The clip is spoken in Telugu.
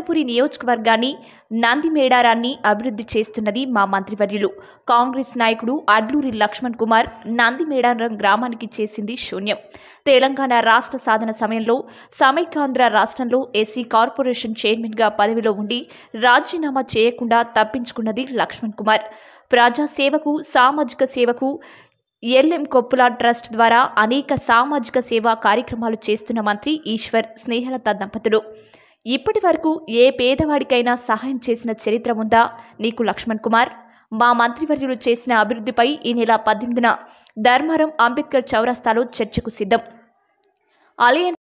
ధర్మపురి నియోజకవర్గాన్ని నందిమేడారాన్ని అభివృద్ధి చేస్తున్నది మా మంత్రివర్యులు కాంగ్రెస్ నాయకుడు అడ్లూరి లక్ష్మణ్ కుమార్ నందిమేడారం గ్రామానికి చేసింది శూన్యం తెలంగాణ రాష్ట్ర సాధన సమయంలో సమైక్యాంధ్ర రాష్ట్రంలో ఎస్సీ కార్పొరేషన్ చైర్మన్గా పదవిలో ఉండి రాజీనామా చేయకుండా తప్పించుకున్నది లక్ష్మణ్ కుమార్ ప్రజా సేవకు సామాజిక సేవకు ఎల్ఎం కొప్పుల ట్రస్ట్ ద్వారా అనేక సామాజిక సేవా కార్యక్రమాలు చేస్తున్న మంత్రి ఈశ్వర్ స్నేహలత దంపతులు ఇప్పటి వరకు ఏ పేదవాడికైనా సహాయం చేసిన చరిత్ర ఉందా నీకు లక్ష్మణ్ కుమార్ మా మంత్రివర్యులు చేసిన అభివృద్ధిపై ఈ నెల పద్దెనిమిదిన ధర్మారం అంబేద్కర్ చౌరస్తాలో చర్చకు సిద్ధం అలయన్